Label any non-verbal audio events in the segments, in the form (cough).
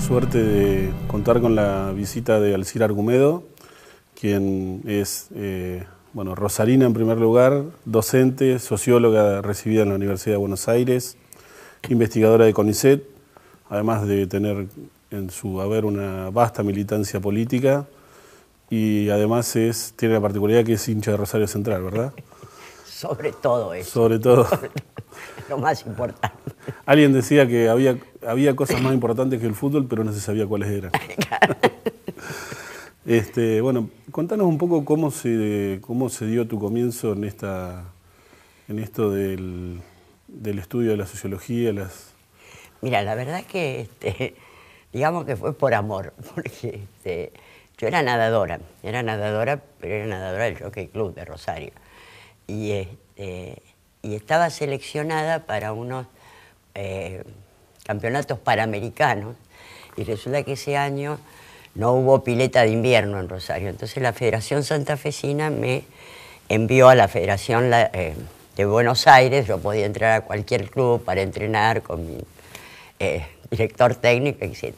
suerte de contar con la visita de Alcira Argumedo, quien es eh, bueno, rosarina en primer lugar, docente, socióloga recibida en la Universidad de Buenos Aires, investigadora de CONICET, además de tener en su haber una vasta militancia política y además es, tiene la particularidad que es hincha de Rosario Central, ¿verdad? (laughs) Sobre todo eso. Sobre todo. (laughs) (laughs) lo más importante. Alguien decía que había, había cosas más importantes que el fútbol, pero no se sabía cuáles eran. (laughs) este, bueno, contanos un poco cómo se, cómo se dio tu comienzo en, esta, en esto del, estudio de la sociología. Las... Mira, la verdad que este, digamos que fue por amor, (laughs) porque este, yo era nadadora, era nadadora, pero era nadadora del Jockey Club de Rosario. Y este, y estaba seleccionada para unos eh, campeonatos panamericanos y resulta que ese año no hubo pileta de invierno en Rosario. Entonces la Federación Santafesina me envió a la Federación eh, de Buenos Aires, yo podía entrar a cualquier club para entrenar con mi eh, director técnico, etc.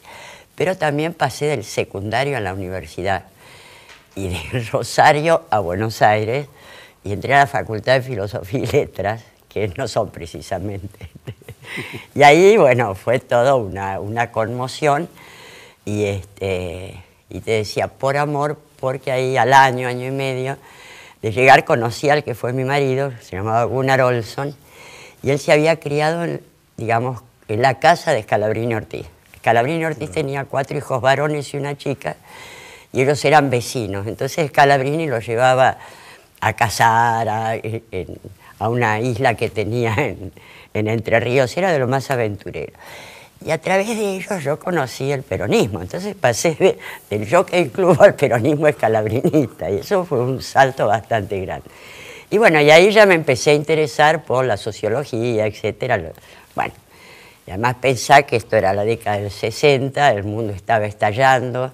Pero también pasé del secundario a la universidad y de (laughs) Rosario a Buenos Aires y entré a la Facultad de Filosofía y Letras, que no son precisamente. (laughs) y ahí, bueno, fue todo una, una conmoción y, este, y te decía, por amor, porque ahí al año, año y medio de llegar conocí al que fue mi marido, se llamaba Gunnar Olson, y él se había criado, digamos, en la casa de Scalabrini Ortiz. Scalabrini Ortiz tenía cuatro hijos varones y una chica, y ellos eran vecinos. Entonces Scalabrini lo llevaba a cazar a, una isla que tenía en, Entre Ríos, era de lo más aventurero. Y a través de ellos yo conocí el peronismo. Entonces pasé del jockey club al peronismo escalabrinista y eso fue un salto bastante grande. Y bueno, y ahí ya me empecé a interesar por la sociología, etcétera. Bueno, además pensé que esto era la década del 60, el mundo estaba estallando,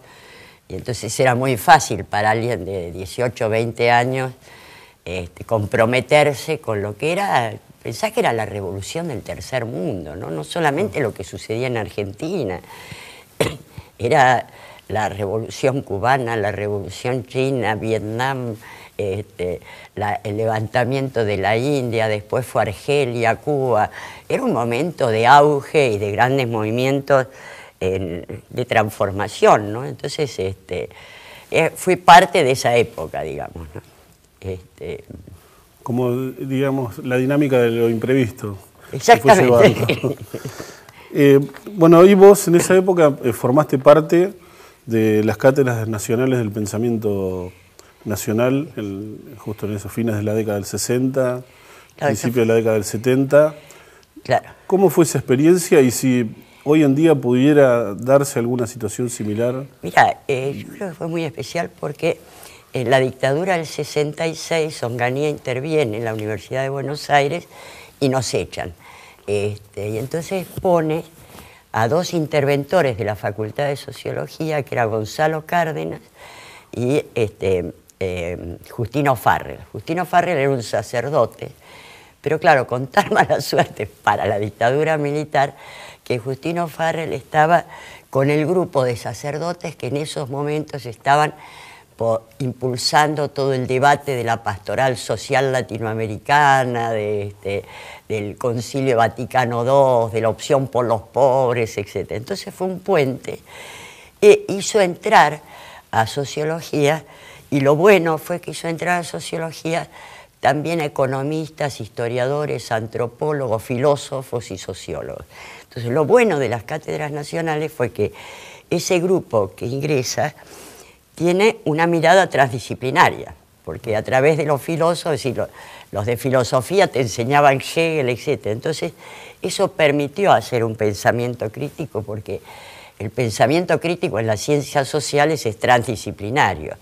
y entonces era muy fácil para alguien de 18 o 20 años este, comprometerse con lo que era, pensás que era la revolución del tercer mundo, no, no solamente lo que sucedía en Argentina, (coughs) era la revolución cubana, la revolución china, Vietnam, este, el levantamiento de la India, después fue Argelia, Cuba. Era un momento de auge y de grandes movimientos de transformación, ¿no? Entonces, este, eh, fui parte de esa época, digamos. ¿no? Este, Como, digamos, la dinámica de lo imprevisto. Exactamente. (laughs) Eh, bueno, y vos en esa época eh, formaste parte de las cátedras nacionales del pensamiento nacional, justo en esos fines de la década del 60, principio de la década del 70. ¿Cómo fue esa experiencia y si hoy en día pudiera darse alguna situación similar? Mira, eh, yo creo que fue muy especial porque en eh, la dictadura del 66, Onganía interviene en la Universidad de Buenos Aires y nos echan. Este, y entonces pone a dos interventores de la Facultad de Sociología, que era Gonzalo Cárdenas y este, eh, Justino Farrell. Justino Farrell era un sacerdote, pero claro, con tan mala suerte para la dictadura militar, que Justino Farrell estaba con el grupo de sacerdotes que en esos momentos estaban impulsando todo el debate de la pastoral social latinoamericana, de, este, del Concilio Vaticano II, de la opción por los pobres, etc. Entonces fue un puente que hizo entrar a sociología, y lo bueno fue que hizo entrar a sociología también economistas, historiadores, antropólogos, filósofos y sociólogos. Entonces lo bueno de las cátedras nacionales fue que ese grupo que ingresa, tiene una mirada transdisciplinaria, porque a través de los filósofos, y los de filosofía te enseñaban Hegel, etc. Entonces, eso permitió hacer un pensamiento crítico, porque el pensamiento crítico en las ciencias sociales es transdisciplinario.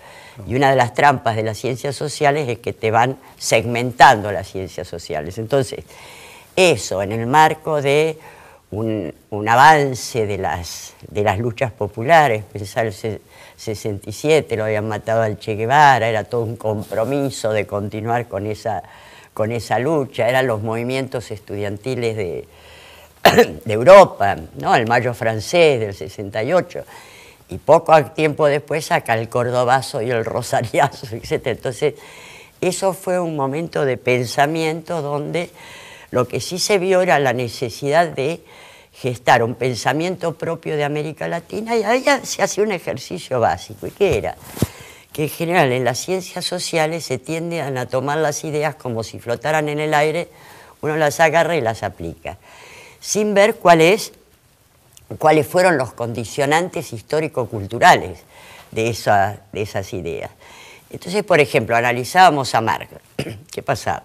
Y una de las trampas de las ciencias sociales es que te van segmentando las ciencias sociales. Entonces, eso en el marco de un, avance de las, de las luchas populares, pensar el 67, lo habían matado al Che Guevara, era todo un compromiso de continuar con esa, con esa lucha, eran los movimientos estudiantiles de, (coughs) de Europa, ¿no? el mayo francés del 68, y poco tiempo después saca el cordobazo y el rosariazo, (laughs) etc. Entonces, eso fue un momento de pensamiento donde lo que sí se vio era la necesidad de gestar un pensamiento propio de América Latina y ahí se hace un ejercicio básico. ¿Y qué era? Que en general en las ciencias sociales se tienden a tomar las ideas como si flotaran en el aire, uno las agarra y las aplica, sin ver cuál cuáles fueron los condicionantes histórico-culturales de, esa, de esas ideas. Entonces, por ejemplo, analizábamos a Marx. (clears throat) ¿Qué pasaba?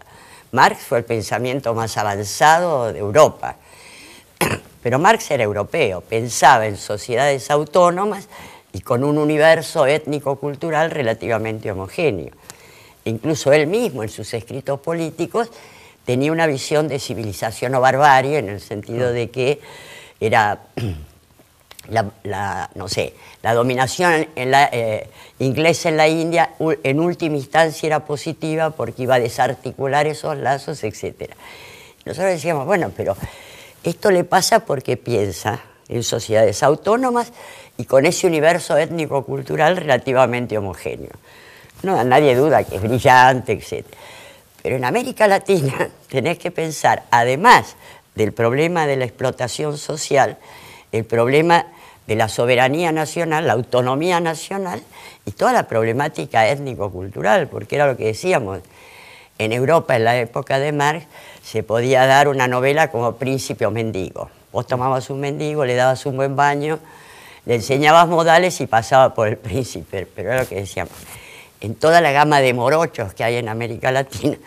Marx fue el pensamiento más avanzado de Europa. (clears throat) Pero Marx era europeo, pensaba en sociedades autónomas y con un universo étnico-cultural relativamente homogéneo. Incluso él mismo, en sus escritos políticos, tenía una visión de civilización o barbarie en el sentido de que era (clears throat) la, no sé, la dominación en la, eh, inglesa en la India en última instancia era positiva porque iba a desarticular esos lazos, etc. Nosotros decíamos, bueno, pero esto le pasa porque piensa en sociedades autónomas y con ese universo étnico-cultural relativamente homogéneo. No, nadie duda que es brillante, etc. Pero en América Latina (laughs) tenés que pensar, además del problema de la explotación social, el problema de la soberanía nacional, la autonomía nacional y toda la problemática étnico-cultural, porque era lo que decíamos. En Europa, en la época de Marx, se podía dar una novela como Príncipe o Mendigo. Vos tomabas un mendigo, le dabas un buen baño, le enseñabas modales y pasaba por el (laughs) príncipe, pero era lo que decíamos. En toda la gama de morochos que hay en América Latina,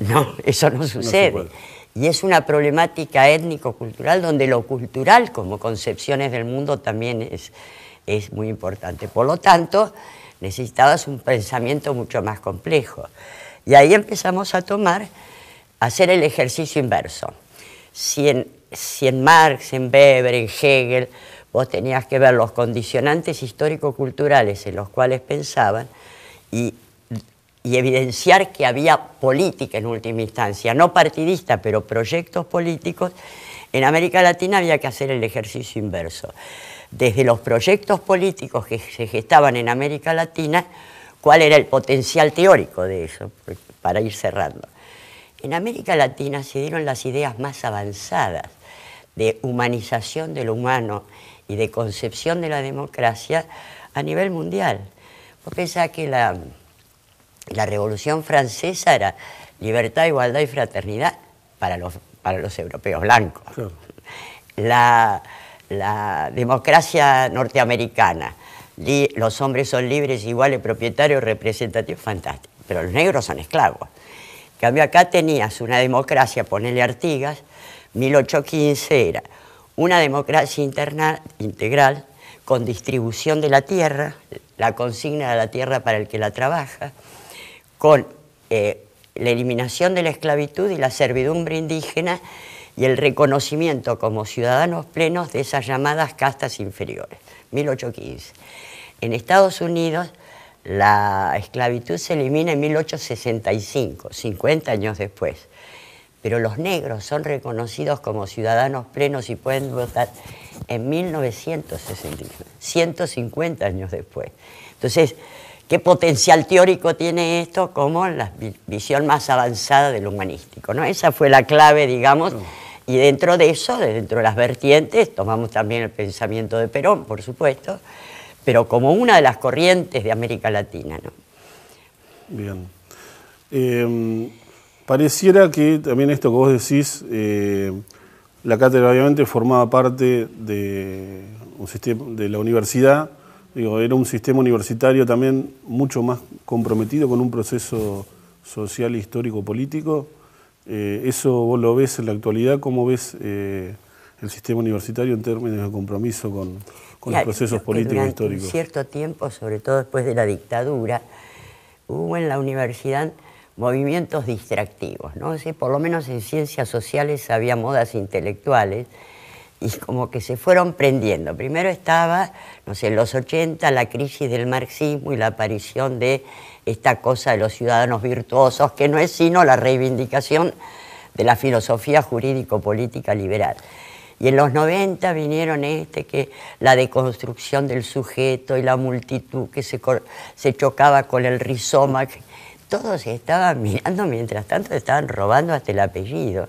no, eso no sucede y es una problemática étnico-cultural donde lo cultural como concepciones del mundo también es, es muy importante. Por lo tanto, necesitabas un pensamiento mucho más complejo. Y ahí empezamos a tomar, a hacer el ejercicio inverso. Si en, si en Marx, en Weber, en Hegel, vos tenías que ver los condicionantes histórico-culturales en los cuales pensaban y y evidenciar que había política en última instancia, no partidista, pero proyectos políticos, en América Latina había que hacer el ejercicio inverso. Desde los proyectos políticos que se gestaban en América Latina, cuál era el potencial teórico de eso, pues, para ir cerrando. En América Latina se dieron las ideas más avanzadas de humanización del humano y de concepción de la democracia a nivel mundial. Porque ya que la la Revolución Francesa era libertad, igualdad y fraternidad para los, europeos blancos. La, democracia norteamericana, los hombres son libres, iguales, propietarios, representativos, fantásticos, pero los negros son esclavos. En cambio, acá tenías una democracia, ponele Artigas, 1815 era una democracia interna, integral con distribución de la tierra, la consigna de la tierra para el que la trabaja, con eh, la eliminación de la esclavitud y la servidumbre indígena y el reconocimiento como ciudadanos plenos de esas llamadas castas inferiores, 1815. En Estados Unidos la esclavitud se elimina en 1865, 50 años después, pero los negros son reconocidos como ciudadanos plenos y pueden votar en 1965, 150 años después. Entonces, qué potencial teórico tiene esto como la visión más avanzada del humanístico. ¿no? Esa fue la clave, digamos, y dentro de eso, dentro de las vertientes, tomamos también el pensamiento de Perón, por supuesto, pero como una de las corrientes de América Latina. Bien. Em, pareciera que también esto que vos decís, eh, la cátedra obviamente formaba parte de, un sistema, de la universidad, era un sistema universitario también mucho más comprometido con un proceso social, histórico, político. Eh, ¿Eso vos lo ves en la actualidad? ¿Cómo ves eh, el sistema universitario en términos de compromiso con, los procesos políticos históricos? En cierto tiempo, sobre todo después de la dictadura, hubo en la universidad movimientos distractivos, ¿no? por lo menos en ciencias sociales había modas intelectuales y como que se fueron prendiendo. Primero estaba, no sé, en los 80, la crisis del marxismo y la aparición de esta cosa de los ciudadanos virtuosos, que no es sino la reivindicación de la filosofía jurídico-política liberal. Y en los 90 vinieron este, que la deconstrucción del sujeto y la multitud que se, se chocaba con el rizoma. Todos estaban mirando, mientras tanto estaban robando hasta el apellido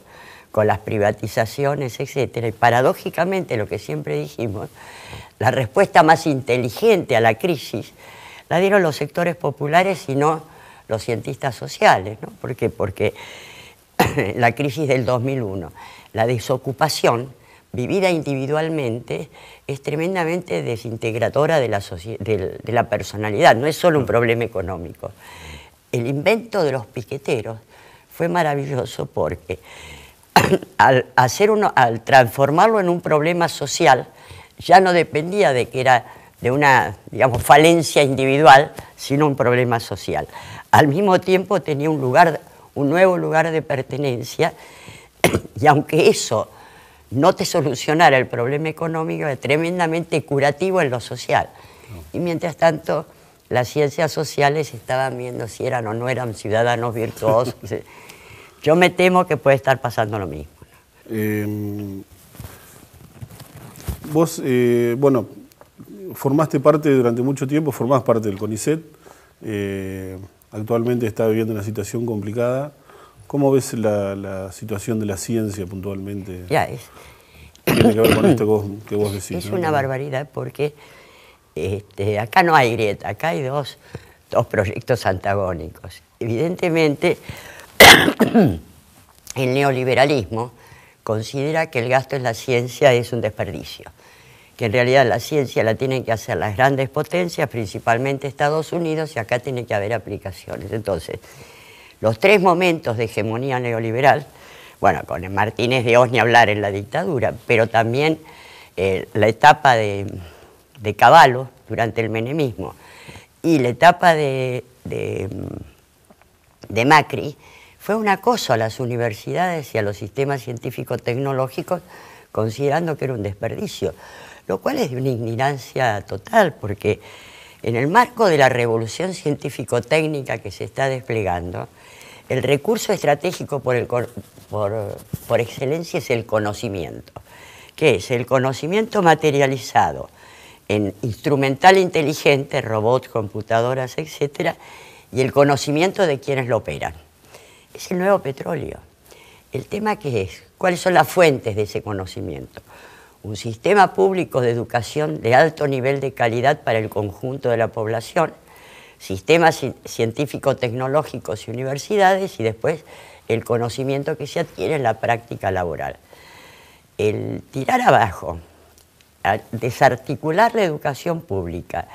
con las privatizaciones, etc. Y paradójicamente, lo que siempre dijimos, la respuesta más inteligente a la crisis la dieron los sectores populares y no los cientistas sociales. ¿no? ¿Por qué? Porque (clears throat) la crisis del 2001, la desocupación vivida individualmente es tremendamente desintegradora de la personalidad, no es solo un problema económico. El invento de los piqueteros fue maravilloso porque al, hacer uno, al transformarlo en un problema social, ya no dependía de que era de una, digamos, falencia individual, sino un problema social. Al mismo tiempo tenía un lugar, un nuevo lugar de pertenencia, (clears throat) y aunque eso no te solucionara el problema económico, es tremendamente curativo en lo social. Y mientras tanto, las ciencias sociales estaban viendo si eran o no eran ciudadanos virtuosos. (laughs) Yo me temo que puede estar pasando lo mismo. Em, vos, eh, bueno, formaste parte durante mucho tiempo, formás parte del CONICET. Eh, actualmente está viviendo una situación complicada. ¿Cómo ves la, situación de la ciencia puntualmente? Ya es. Tiene que ver con esto que vos, (coughs) decís. Es una barbaridad porque este, acá no hay grieta, acá hay dos, dos proyectos antagónicos. Evidentemente, (coughs) el neoliberalismo considera que el gasto en la ciencia es un desperdicio, que en realidad la ciencia la tienen que hacer las grandes potencias, principalmente Estados Unidos, y acá tiene que haber aplicaciones. Entonces, los tres momentos de hegemonía neoliberal, bueno, con el Martínez de Osni hablar en la dictadura, pero también eh, la etapa de, de durante el menemismo y la etapa de, de Macri, fue un acoso a las universidades y a los sistemas científico-tecnológicos, considerando que era un desperdicio, lo cual es de una ignorancia total, porque en el marco de la revolución científico-técnica que se está desplegando, el recurso estratégico por, por excelencia es el conocimiento, que es el conocimiento materializado en instrumental inteligente, robots, computadoras, etc., y el conocimiento de quienes lo operan es el nuevo petróleo. El tema que es, ¿cuáles son las fuentes de ese conocimiento? Un sistema público de educación de alto nivel de calidad para el conjunto de la población, sistemas científico-tecnológicos y universidades y después el conocimiento que se adquiere en la práctica laboral. El tirar abajo, desarticular la educación pública,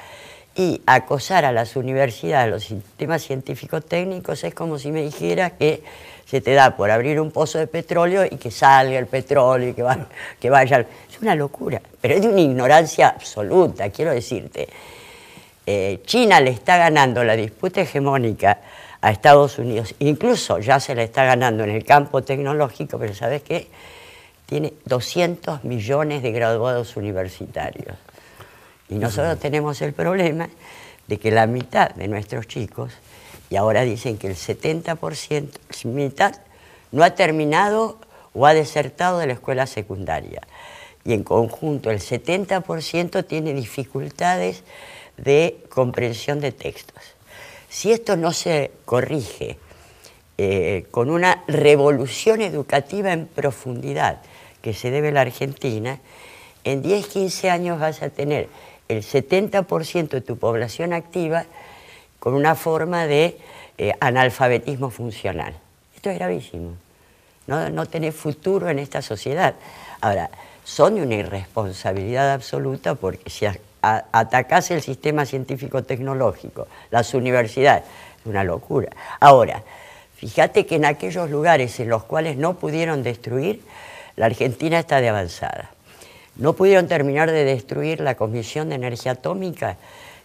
y acosar a las universidades, a los sistemas científicos técnicos, es como si me dijeras que se te da por abrir un pozo de petróleo y que salga el petróleo y que vaya, Es una locura, pero es de una ignorancia absoluta, quiero decirte. Eh, China le está ganando la disputa hegemónica a Estados Unidos, incluso ya se la está ganando en el campo tecnológico, pero ¿sabes qué? Tiene 200 millones de graduados universitarios. Y nosotros tenemos el problema de que la mitad de nuestros chicos, y ahora dicen que el 70%, mitad, no ha terminado o ha desertado de la escuela secundaria. Y en conjunto el 70% tiene dificultades de comprensión de textos. Si esto no se corrige eh, con una revolución educativa en profundidad que se debe a la Argentina, en 10, 15 años vas a tener el 70% de tu población activa con una forma de eh, analfabetismo funcional. Esto es gravísimo. No, no tener futuro en esta sociedad. Ahora, son de una irresponsabilidad absoluta porque si atacase el sistema científico-tecnológico, las universidades, es una locura. Ahora, fíjate que en aquellos lugares en los cuales no pudieron destruir, la Argentina está de avanzada. No pudieron terminar de destruir la Comisión de Energía Atómica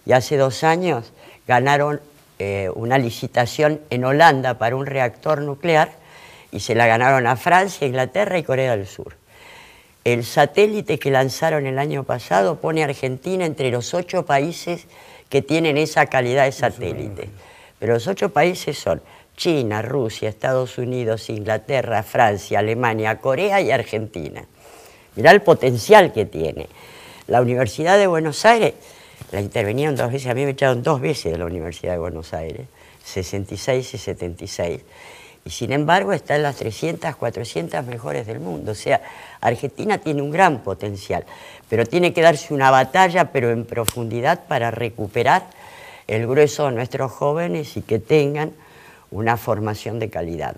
y hace dos años ganaron eh, una licitación en Holanda para un reactor nuclear y se la ganaron a Francia, Inglaterra y Corea del Sur. El satélite que lanzaron el año pasado pone a Argentina entre los ocho países que tienen esa calidad de satélite. Pero los ocho países son China, Rusia, Estados Unidos, Inglaterra, Francia, Alemania, Corea y Argentina. Mirá el potencial que tiene. La Universidad de Buenos Aires, la intervenieron dos veces, a mí me echaron dos veces de la Universidad de Buenos Aires, 66 y 76. Y sin embargo está en las 300, 400 mejores del mundo. O sea, Argentina tiene un gran potencial, pero tiene que darse una batalla, pero en profundidad, para recuperar el grueso de nuestros jóvenes y que tengan una formación de calidad.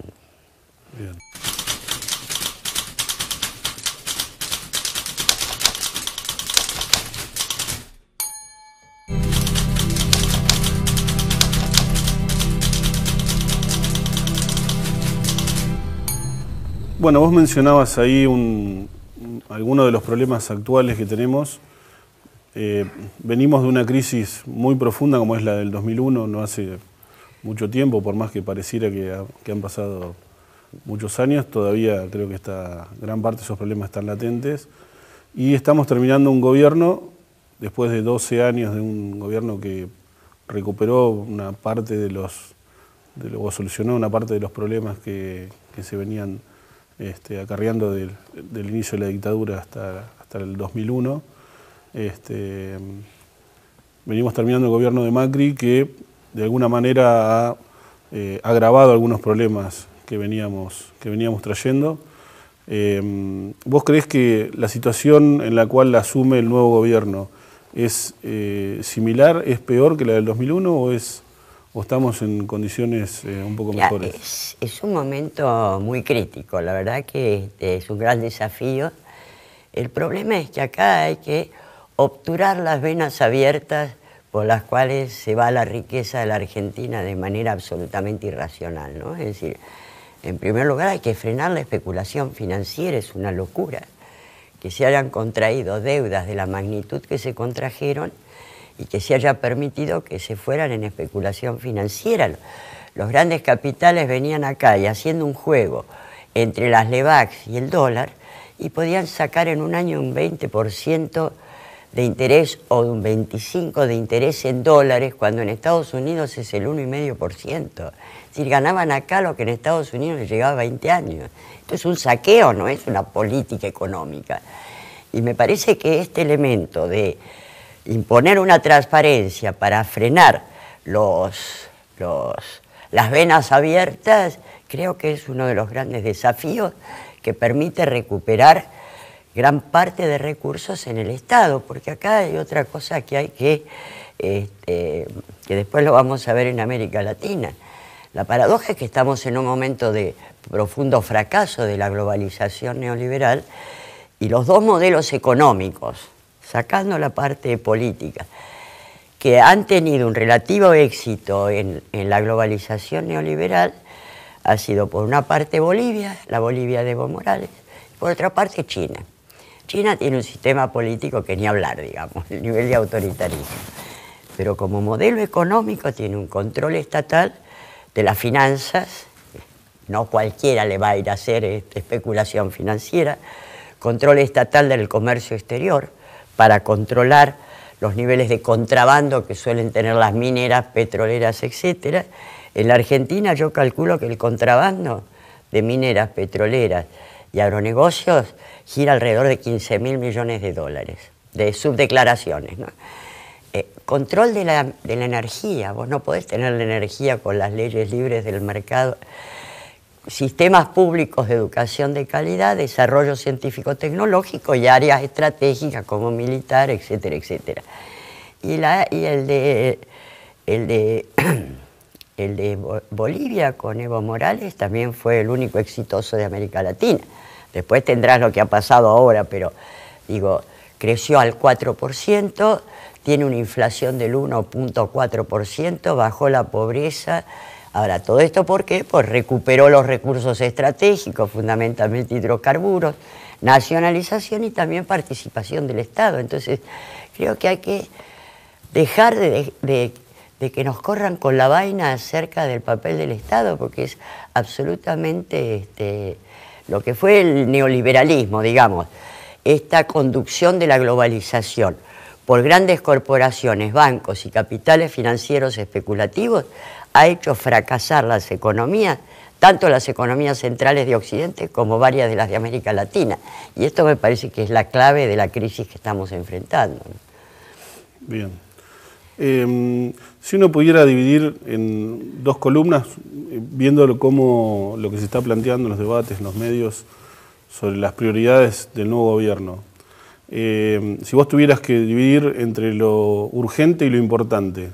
Bueno, vos mencionabas ahí algunos de los problemas actuales que tenemos. Eh, venimos de una crisis muy profunda como es la del 2001, no hace mucho tiempo, por más que pareciera que, han pasado muchos años, todavía creo que esta gran parte de esos problemas están latentes. Y estamos terminando un gobierno, después de 12 años de un gobierno que recuperó una parte de los, de, o solucionó una parte de los problemas que se venían este, acarreando del, inicio de la dictadura hasta, hasta el 2001. Este, venimos terminando el gobierno de Macri que de alguna manera ha eh, agravado algunos problemas que veníamos, que veníamos trayendo. Em, ¿Vos crees que la situación en la cual la asume el nuevo gobierno es eh, similar, es peor que la del 2001 o es o estamos en condiciones eh, un poco mejores? es, un momento muy crítico, la verdad que este, es un gran desafío. El problema es que acá hay que obturar las venas abiertas por las cuales se va la riqueza de la Argentina de manera absolutamente irracional. ¿no? Es decir, en primer lugar hay que frenar la especulación financiera, es una locura que se hayan contraído deudas de la magnitud que se contrajeron y que se haya permitido que se fueran en especulación financiera. Los grandes capitales venían acá y haciendo un juego entre las LEVAX y el dólar y podían sacar en un año un 20% de interés o un 25% de interés en dólares, cuando en Estados Unidos es el 1,5%. Es decir, ganaban acá lo que en Estados Unidos llegaba a 20 años. Esto es un saqueo, no es una política económica. Y me parece que este elemento de imponer una transparencia para frenar las venas abiertas, creo que es uno de los grandes desafíos que permite recuperar gran parte de recursos en el Estado, porque acá hay otra cosa que hay que, este, que después lo vamos a ver en América Latina. La paradoja es que estamos en un momento de profundo fracaso de la globalización neoliberal y los dos modelos económicos, sacando la parte política, que han tenido un relativo éxito en, la globalización neoliberal, ha sido por una parte Bolivia, la Bolivia de Evo Morales, por otra parte China. China tiene un sistema político que ni hablar, digamos, a (laughs) nivel de autoritarismo. Pero como modelo económico tiene un control estatal de las finanzas, no cualquiera le va a ir a hacer este, especulación financiera, control estatal del comercio exterior, para controlar los niveles de contrabando que suelen tener las mineras, petroleras, etc. En la Argentina yo calculo que el contrabando de mineras, petroleras y agronegocios gira alrededor de 15 mil millones de dólares, de subdeclaraciones. Eh, control de la, de la energía, vos no podés tener la energía con las leyes libres del mercado sistemas públicos de educación de calidad, desarrollo científico-tecnológico y áreas estratégicas como militar, etcétera, etcétera. Y, la, y el, de, el, de, (clears throat) el de Bolivia con Evo Morales también fue el único exitoso de América Latina. Después tendrás lo que ha pasado ahora, pero digo, creció al 4%, tiene una inflación del 1.4%, bajó la pobreza Ahora, ¿todo esto por qué? Pues recuperó los recursos estratégicos, fundamentalmente hidrocarburos, nacionalización y también participación del Estado. Entonces, creo que hay que dejar de, que nos corran con la vaina acerca del papel del Estado, porque es absolutamente este, lo que fue el neoliberalismo, digamos, esta conducción de la globalización por grandes corporaciones, bancos y capitales financieros especulativos ha hecho fracasar las economías, tanto las economías centrales de Occidente como varias de las de América Latina. Y esto me parece que es la clave de la crisis que estamos enfrentando. Bien. Em, si uno pudiera dividir en dos columnas, eh, viendo cómo lo que se está planteando en los debates, en los medios, sobre las prioridades del nuevo gobierno, em, si vos tuvieras que dividir entre lo urgente y lo importante,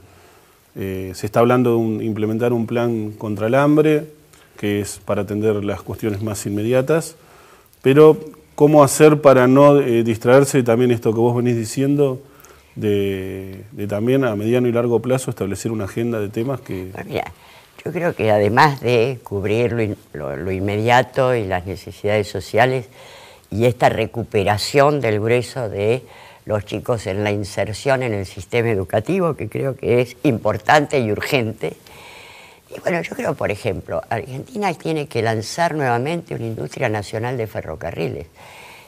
eh, se está hablando de implementar un plan contra el hambre, que es para atender las cuestiones más inmediatas, pero ¿cómo hacer para no eh, distraerse también esto que vos venís diciendo? De, también a mediano y largo plazo establecer una agenda de temas que... yo creo que además de cubrir lo inmediato y las necesidades sociales y esta recuperación del grueso de los chicos en la inserción en el sistema educativo, que creo que es importante y urgente. Y bueno, yo creo, por ejemplo, Argentina tiene que lanzar nuevamente una industria nacional de ferrocarriles.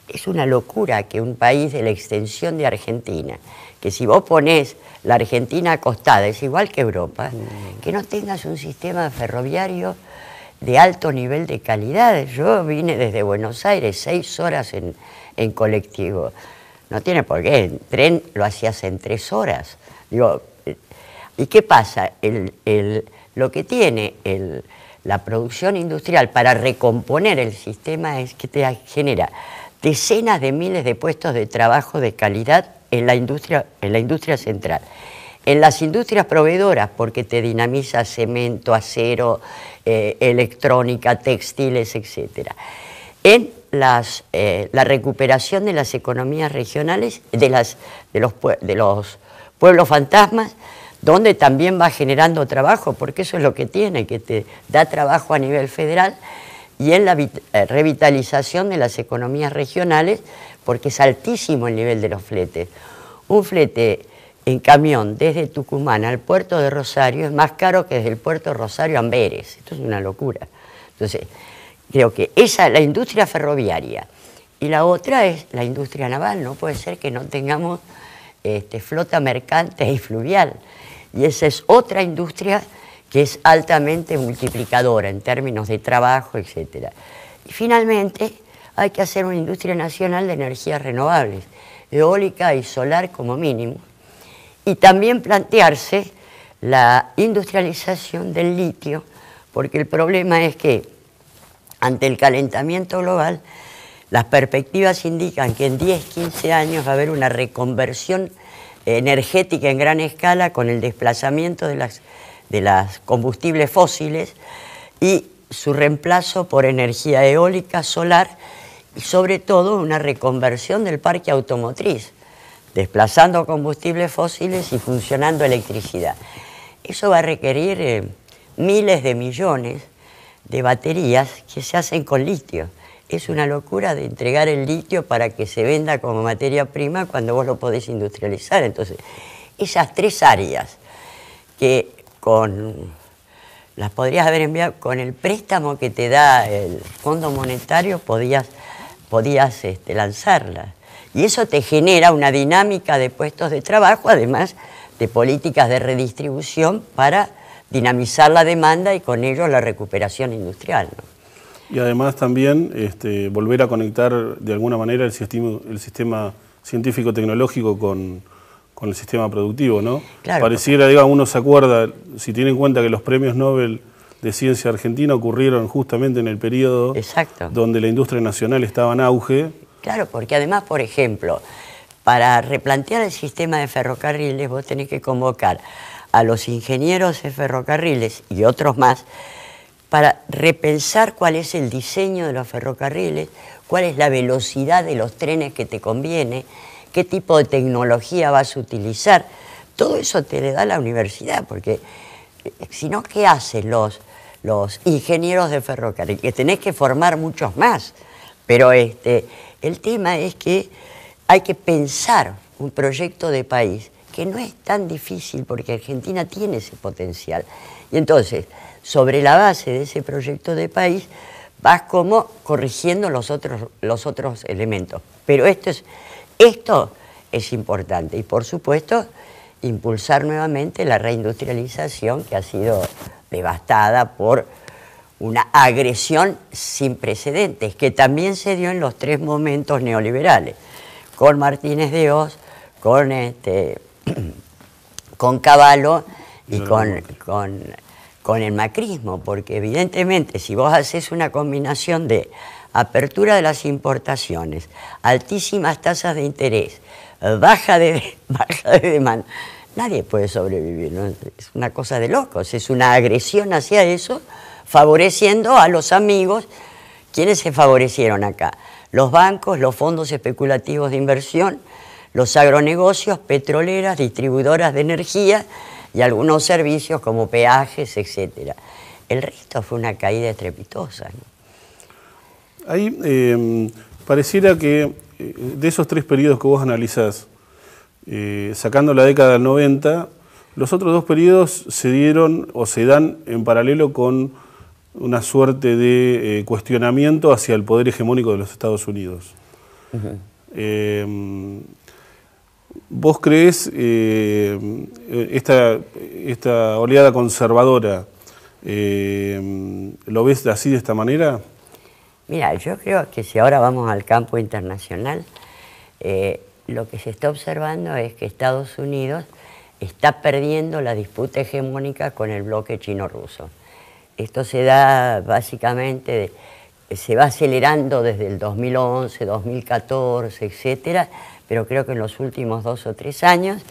Es una locura que un país de la extensión de Argentina, que si vos ponés la Argentina acostada, es igual que Europa, mm. que no tengas un sistema ferroviario de alto nivel de calidad. Yo vine desde Buenos Aires seis horas en colectivo. No tiene por qué. El tren lo hacías en tres horas. Eh, ¿y qué pasa? lo que tiene la producción industrial para recomponer el sistema es que te genera decenas de miles de puestos de trabajo de calidad en la industria, en la industria central. En las industrias proveedoras, porque te dinamiza cemento, acero, eh, electrónica, textiles, etc. En eh, la recuperación de las economías regionales, de, los, de los pueblos fantasmas, donde también va generando trabajo, porque eso es lo que tiene, que te da trabajo a nivel federal, y en la eh, revitalización de las economías regionales, porque es altísimo el nivel de los fletes. Un flete en camión desde Tucumán al puerto de Rosario es más caro que desde el puerto de Rosario a Amberes. Esto es una locura. Entonces, creo que esa, es la industria ferroviaria, y la otra es la industria naval. No puede ser que no tengamos este, flota mercante y fluvial. Y esa es otra industria que es altamente multiplicadora en términos de trabajo, etc. Y finalmente, hay que hacer una industria nacional de energías renovables, eólica y solar como mínimo. Y también plantearse la industrialización del litio, porque el problema es que ante el calentamiento global, las perspectivas indican que en 10, 15 años va a haber una reconversión energética en gran escala con el desplazamiento de las, de las combustibles fósiles y su reemplazo por energía eólica, solar y sobre todo una reconversión del parque automotriz, desplazando combustibles fósiles y funcionando electricidad. Eso va a requerir eh, miles de millones de baterías que se hacen con litio. Es una locura de entregar el litio para que se venda como materia prima cuando vos lo podés industrializar. Entonces, esas tres áreas que con las podrías haber enviado con el préstamo que te da el Fondo Monetario podías, este, lanzarlas. Y eso te genera una dinámica de puestos de trabajo, además de políticas de redistribución para dinamizar la demanda y con ello la recuperación industrial. Y además también este, volver a conectar de alguna manera el sistema, científico-tecnológico con, el sistema productivo, ¿no? Pareciera, digamos uno se acuerda, si tiene en cuenta que los premios Nobel de ciencia argentina ocurrieron justamente en el periodo donde la industria nacional estaba en auge. Claro, porque además, por ejemplo, para replantear el sistema de ferrocarriles vos tenés que convocar a los ingenieros de ferrocarriles y otros más para repensar cuál es el diseño de los ferrocarriles, cuál es la velocidad de los trenes que te conviene, qué tipo de tecnología vas a utilizar. Todo eso te le da la universidad, porque eh, si no, ¿qué hacen los, los ingenieros de ferrocarril? Que tenés que formar muchos más. Pero este, el tema es que hay que pensar un proyecto de país que no es tan difícil porque Argentina tiene ese potencial. Y entonces, sobre la base de ese proyecto de país, vas como corrigiendo los otros, los otros elementos. Pero esto es, esto es importante y por supuesto impulsar nuevamente la reindustrialización que ha sido devastada por una agresión sin precedentes, que también se dio en los tres momentos neoliberales, con Martínez de Oz, con este, (coughs) con Caballo y con, el macrismo, porque evidentemente si vos haces una combinación de apertura de las importaciones, altísimas tasas de interés, baja de, (laughs) baja de demanda, nadie puede sobrevivir, es una cosa de locos, es una agresión hacia eso, favoreciendo a los amigos, quienes se favorecieron acá, los bancos, los fondos especulativos de inversión, los agronegocios, petroleras, distribuidoras de energía y algunos servicios como peajes, etc. El resto fue una caída estrepitosa. Ahí em, pareciera que eh, de esos tres periodos que vos analizás, eh, sacando la década del 90, los otros dos periodos se dieron o se dan en paralelo con una suerte de eh, cuestionamiento hacia el poder hegemónico de los Estados Unidos. ¿Vos crees eh, eh, esta, oleada conservadora, eh, lo ves así de esta manera? Mira, yo creo que si ahora vamos al campo internacional, lo que se está observando es que Estados Unidos está perdiendo la disputa hegemónica con el bloque chino-ruso. Esto se da básicamente, se va acelerando desde el 2011, 2014, etcétera, pero creo que en los últimos dos o tres años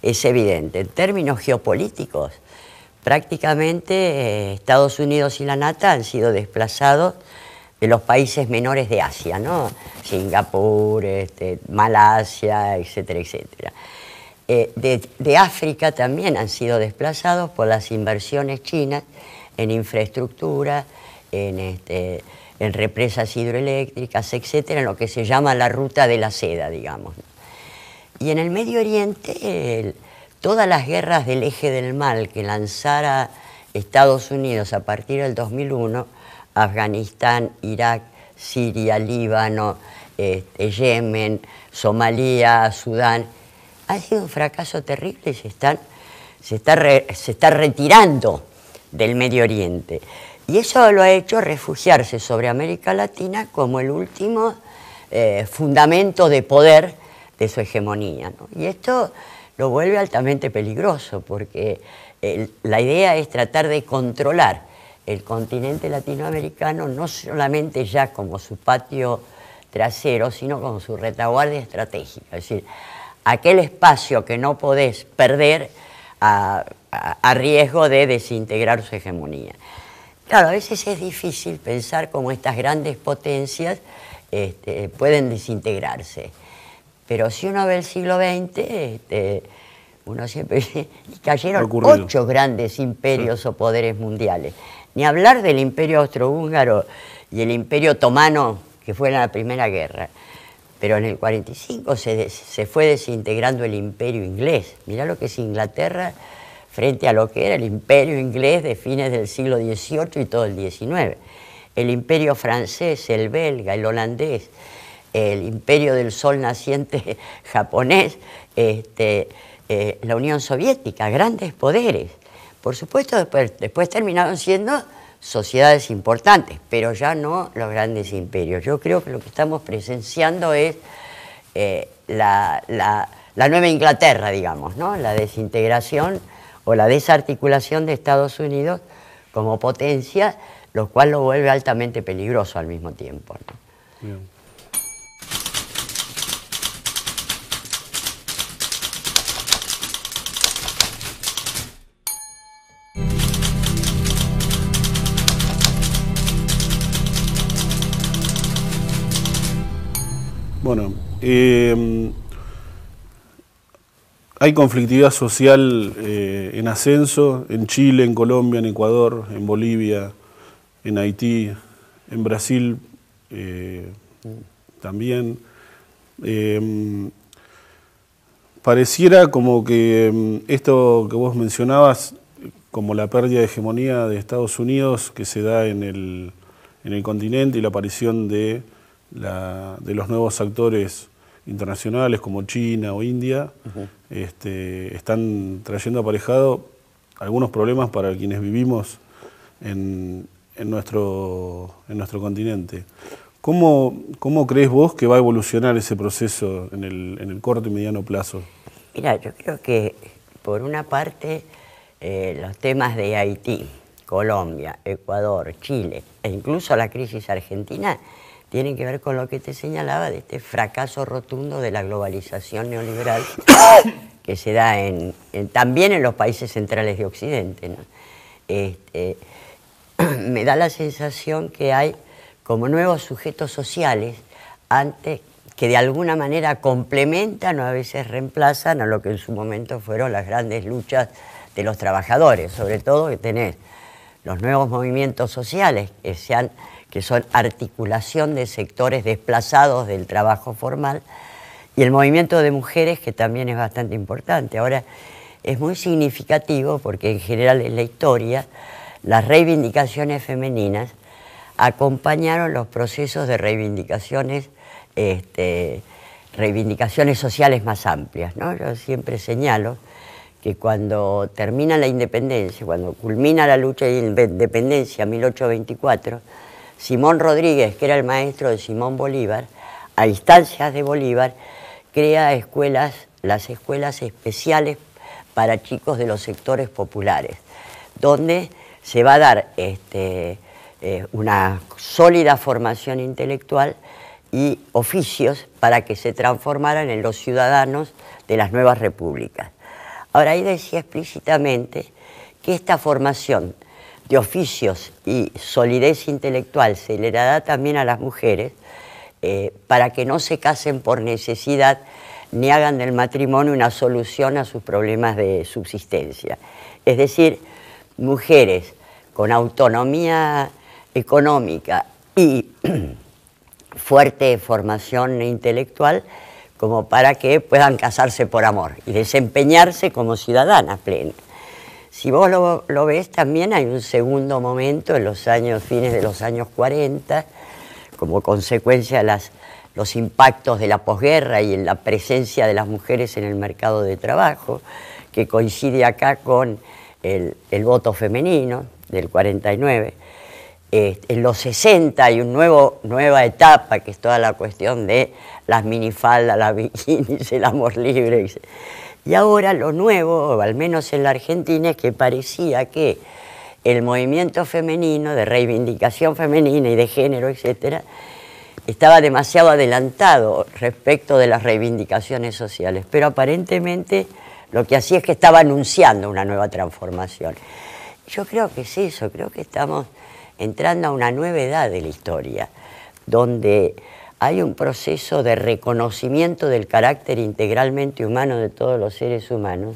es evidente. En términos geopolíticos, prácticamente eh, Estados Unidos y la NATO han sido desplazados de los países menores de Asia, ¿no? Singapur, este, Malasia, etcétera, etcétera. Eh, de, África también han sido desplazados por las inversiones chinas en infraestructura, en este, en represas hidroeléctricas, etcétera, en lo que se llama la ruta de la seda, digamos. Y en el Medio Oriente, todas las guerras del eje del mal que lanzara Estados Unidos a partir del 2001, Afganistán, Irak, Siria, Líbano, este, Yemen, Somalia, Sudán, ha sido un fracaso terrible y están, se, está se está retirando del Medio Oriente. Y eso lo ha hecho refugiarse sobre América Latina como el último eh, fundamento de poder de su hegemonía. Y esto lo vuelve altamente peligroso porque la idea es tratar de controlar el continente latinoamericano no solamente ya como su patio trasero, sino como su retaguardia estratégica. Es decir, aquel espacio que no podés perder a riesgo de desintegrar su hegemonía. Claro, a veces es difícil pensar cómo estas grandes potencias este, pueden desintegrarse. Pero si uno ve el siglo XX, este, uno siempre dice, (laughs) cayeron ocho grandes imperios o poderes mundiales. Ni hablar del imperio austrohúngaro y el imperio otomano, que fue en la primera guerra. Pero en el 45 se, se fue desintegrando el imperio inglés. Mirá lo que es Inglaterra frente a lo que era el imperio inglés de fines del siglo XVIII y todo el XIX. El imperio francés, el belga, el holandés, el imperio del sol naciente (laughs) japonés, este, eh, la Unión Soviética, grandes poderes. Por supuesto, después, terminaron siendo sociedades importantes, pero ya no los grandes imperios. Yo creo que lo que estamos presenciando es eh, la, Nueva Inglaterra, digamos, la desintegración o la desarticulación de Estados Unidos como potencia, lo cual lo vuelve altamente peligroso al mismo tiempo. Bueno, eh, hay conflictividad social eh, en ascenso en Chile, en Colombia, en Ecuador, en Bolivia, en Haití, en Brasil eh, también. Em, pareciera como que em, esto que vos mencionabas, como la pérdida de hegemonía de Estados Unidos que se da en el, en el continente y la aparición de, la, de los nuevos actores internacionales como China o India, este, están trayendo aparejado algunos problemas para quienes vivimos en, nuestro, continente. ¿Cómo, crees vos que va a evolucionar ese proceso en el, corto y mediano plazo? Mira, yo creo que por una parte eh, los temas de Haití, Colombia, Ecuador, Chile e incluso la crisis argentina tienen que ver con lo que te señalaba de este fracaso rotundo de la globalización neoliberal (coughs) que se da en, también en los países centrales de Occidente. Este, (clears throat) me da la sensación que hay como nuevos sujetos sociales antes que de alguna manera complementan o a veces reemplazan a lo que en su momento fueron las grandes luchas de los trabajadores, sobre todo que tenés los nuevos movimientos sociales que se han que son articulación de sectores desplazados del trabajo formal, y el movimiento de mujeres, que también es bastante importante. Ahora, es muy significativo porque en general en la historia las reivindicaciones femeninas acompañaron los procesos de reivindicaciones, este, reivindicaciones sociales más amplias. Yo siempre señalo que cuando termina la independencia, cuando culmina la lucha de independencia 1824, Simón Rodríguez, que era el maestro de Simón Bolívar, a instancias de Bolívar, crea escuelas, las escuelas especiales para chicos de los sectores populares, donde se va a dar este, eh, una sólida formación intelectual y oficios para que se transformaran en los ciudadanos de las nuevas repúblicas. Ahora, ahí decía explícitamente que esta formación de oficios y solidez intelectual se le da también a las mujeres eh, para que no se casen por necesidad ni hagan del matrimonio una solución a sus problemas de subsistencia. Es decir, mujeres con autonomía económica y (clears throat) fuerte formación intelectual como para que puedan casarse por amor y desempeñarse como ciudadanas plenas si vos lo, ves, también hay un segundo momento en los años, fines de los años 40, como consecuencia de las, los impactos de la posguerra y en la presencia de las mujeres en el mercado de trabajo, que coincide acá con el, voto femenino del 49. Este, en los 60 hay una nueva etapa, que es toda la cuestión de las minifaldas, las bikinis, el amor libre. Y ahora lo nuevo, al menos en la Argentina, es que parecía que el movimiento femenino, de reivindicación femenina y de género, etc., estaba demasiado adelantado respecto de las reivindicaciones sociales, pero aparentemente lo que hacía es que estaba anunciando una nueva transformación. Yo creo que es eso, creo que estamos entrando a una nueva edad de la historia, donde hay un proceso de reconocimiento del carácter integralmente humano de todos los seres humanos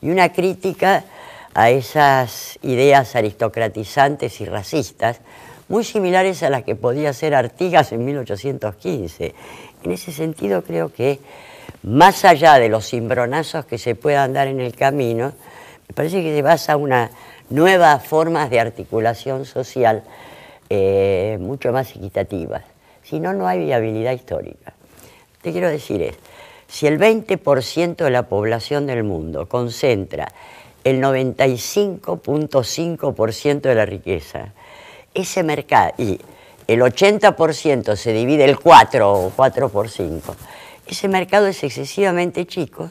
y una crítica a esas ideas aristocratizantes y racistas, muy similares a las que podía ser Artigas en 1815. En ese sentido creo que más allá de los cimbronazos que se puedan dar en el camino, me parece que se basa a una nuevas formas de articulación social eh, mucho más equitativas. Si no, no hay viabilidad histórica. Te quiero decir es, si el 20% de la población del mundo concentra el 95.5% de la riqueza, ese mercado, y el 80% se divide el 4 o 4 por 5, ese mercado es excesivamente chico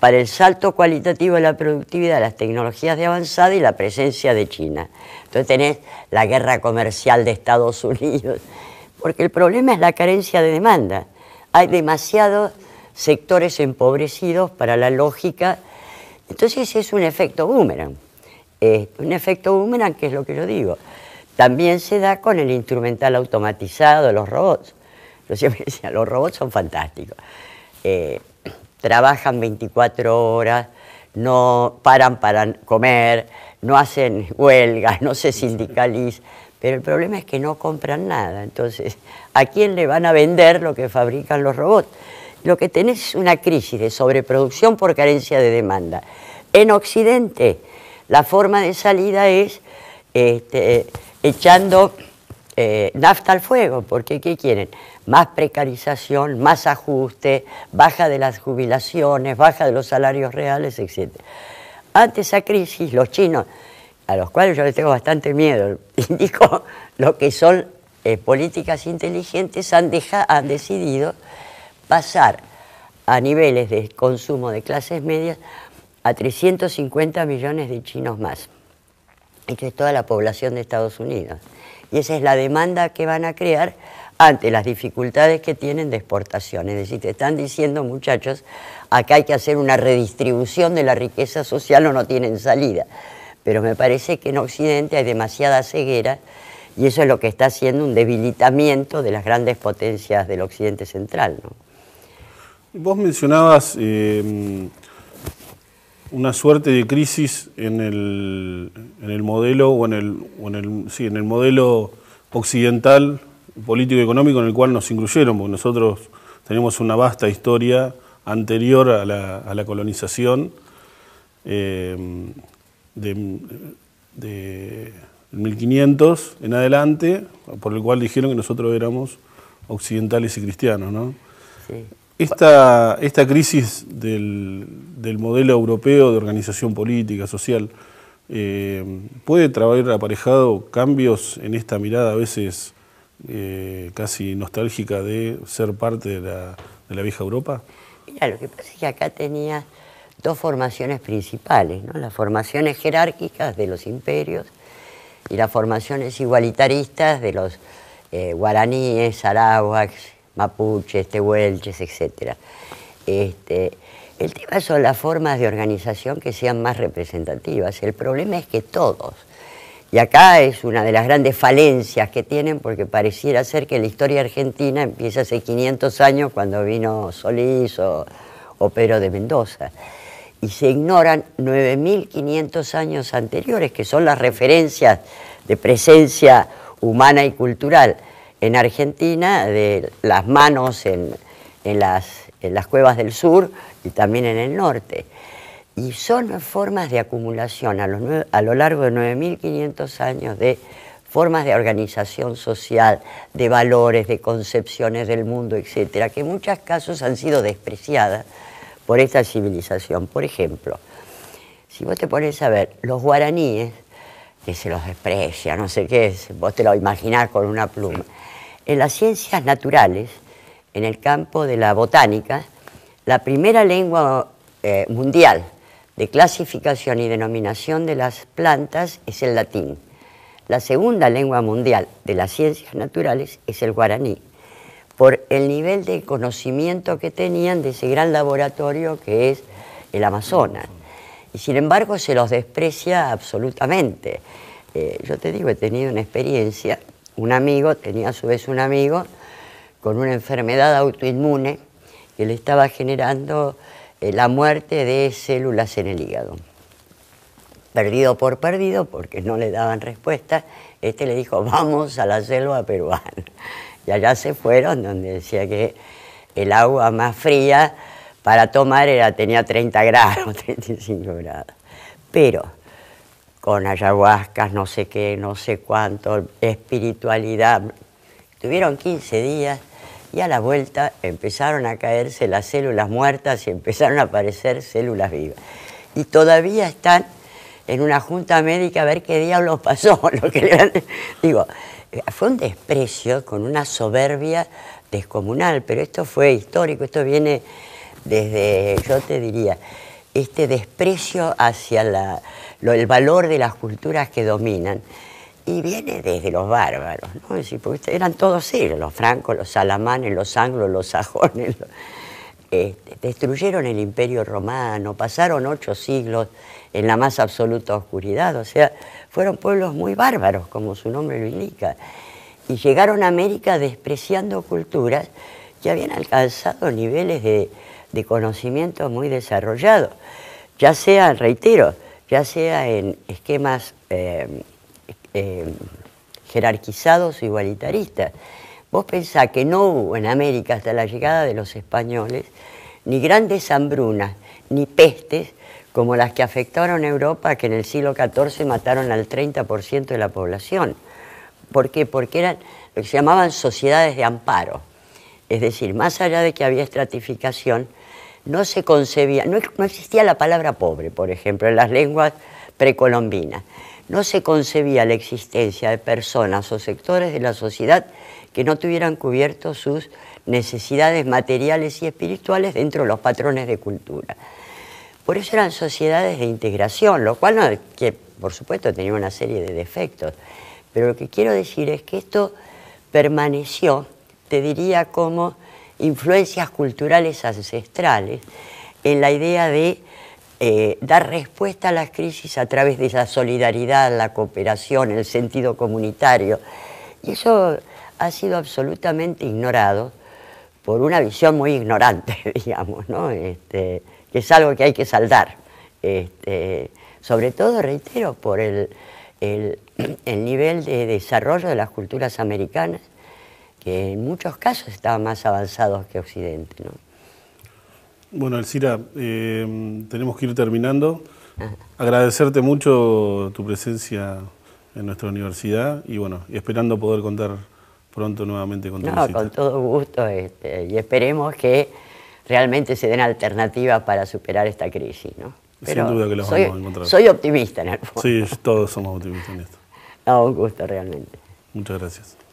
para el salto cualitativo de la productividad, las tecnologías de avanzada y la presencia de China. Entonces tenés la guerra comercial de Estados (laughs) Unidos porque el problema es la carencia de demanda. Hay demasiados sectores empobrecidos para la lógica. Entonces es un efecto boomerang, un efecto boomerang que es lo que yo digo. También se da con el instrumental automatizado, los robots. Yo siempre (laughs) decía, los robots son fantásticos. Eh, trabajan 24 horas, no paran para comer, no hacen huelgas, no se sindicalizan. Pero el problema es que no compran nada. Entonces, ¿a quién le van a vender lo que fabrican los robots? Lo que tenés es una crisis de sobreproducción por carencia de demanda. En Occidente, la forma de salida es este, echando eh, nafta al fuego, porque ¿qué quieren? Más precarización, más ajuste, baja de las jubilaciones, baja de los salarios reales, etc. Ante esa crisis, los chinos a los cuales yo les tengo bastante miedo, indico (laughs) lo que son eh, políticas inteligentes, han, han decidido pasar a niveles de consumo de clases medias a 350 millones de chinos más, que es toda la población de Estados Unidos. Y esa es la demanda que van a crear ante las dificultades que tienen de exportación. Es decir, te están diciendo, muchachos, acá hay que hacer una redistribución de la riqueza social o no tienen salida pero me parece que en Occidente hay demasiada ceguera y eso es lo que está haciendo un debilitamiento de las grandes potencias del Occidente Central. Vos mencionabas eh, una suerte de crisis en el, modelo o en el, en el, modelo occidental político económico en el cual nos incluyeron, porque nosotros tenemos una vasta historia anterior a la, colonización. Eh, de, 1500 en adelante, por el cual dijeron que nosotros éramos occidentales y cristianos. ¿no? Esta, esta, crisis del, modelo europeo de organización política, social, eh, puede traer aparejado cambios en esta mirada a veces eh, casi nostálgica de ser parte de la, de la vieja Europa? Mira, lo que pasa es que acá tenías dos formaciones principales, las formaciones jerárquicas de los imperios y las formaciones igualitaristas de los eh, guaraníes, arawaks, mapuches, tehuelches, etc. Este, el tema son las formas de organización que sean más representativas. El problema es que todos, y acá es una de las grandes falencias que tienen, porque pareciera ser que la historia argentina empieza hace 500 años cuando vino Solís o, o Pedro de Mendoza y se ignoran 9.500 años anteriores, que son las referencias de presencia humana y cultural en Argentina, de las manos en, las, cuevas del sur y también en el norte. Y son formas de acumulación a, a lo largo de 9.500 años de formas de organización social, de valores, de concepciones del mundo, etcétera, que en muchos casos han sido despreciadas por esta civilización. Por ejemplo, si vos te pones a ver, los guaraníes, que se los desprecia, no sé qué es, vos te lo imaginás con una pluma. En las ciencias naturales, en el campo de la botánica, la primera lengua eh, mundial de clasificación y denominación de las plantas es el latín. La segunda lengua mundial de las ciencias naturales es el guaraní por el nivel de conocimiento que tenían de ese gran laboratorio que es el Amazonas. Y sin embargo se los desprecia absolutamente. Eh, yo te digo, he tenido una experiencia, un amigo, tenía a su vez un amigo con una enfermedad autoinmune que le estaba generando eh, la muerte de células en el hígado. Perdido por perdido, porque no le daban respuesta, este le dijo, vamos a la selva peruana. Y allá se fueron, donde decía que el agua más fría para tomar era, tenía 30 grados, 35 (laughs) grados. Pero con ayahuascas, no sé qué, no sé cuánto, espiritualidad, tuvieron 15 días y a la vuelta empezaron a caerse las células muertas y empezaron a aparecer células vivas. Y todavía están en una junta médica a ver qué diablos pasó. (laughs) Digo, fue un desprecio con una soberbia descomunal, pero esto fue histórico, esto viene desde, yo te diría, este desprecio hacia el valor de las culturas que dominan. Y viene desde los bárbaros, ¿no? eran todos ellos, los francos, los salamanes, los anglos, los sajones destruyeron el imperio romano, pasaron ocho siglos en la más absoluta oscuridad, o sea, fueron pueblos muy bárbaros, como su nombre lo indica, y llegaron a América despreciando culturas que habían alcanzado niveles de, de conocimiento muy desarrollados, ya sea, reitero, ya sea en esquemas eh, eh, jerarquizados o igualitaristas. Vos pensá que no hubo en América hasta la llegada de los españoles ni grandes hambrunas ni pestes como las que afectaron a Europa que en el siglo XIV mataron al 30% de la población. ¿Por qué? Porque eran lo que se llamaban sociedades de amparo. Es decir, más allá de que había estratificación, no se concebía, no, no existía la palabra pobre, por ejemplo, en las lenguas precolombinas. No se concebía la existencia de personas o sectores de la sociedad que no tuvieran cubierto sus necesidades materiales y espirituales dentro de los patrones de cultura. Por eso eran sociedades de integración, lo cual por supuesto tenía una serie de defectos, pero lo que quiero decir es que esto permaneció, te diría, como influencias culturales ancestrales en la idea de eh, dar respuesta a las crisis a través de la solidaridad, la cooperación, el sentido comunitario. Y eso ha sido absolutamente ignorado por una visión muy ignorante, (laughs) digamos, ¿no? Este, que es algo que hay que saldar. Este, sobre todo, reitero, por (clears throat) el, nivel de desarrollo de las culturas americanas, que en muchos casos estaban más avanzados que Occidente. ¿no? Bueno, Alcira, eh, tenemos que ir terminando. Agradecerte mucho tu presencia en nuestra universidad y bueno, y esperando poder contar pronto nuevamente con tu con todo gusto este, y esperemos que realmente se den alternativas para superar esta crisis, ¿no? Sin duda que las vamos a encontrar. Soy optimista en el fondo. Sí, todos somos optimistas en esto. (laughs) No, un gusto realmente. Muchas gracias.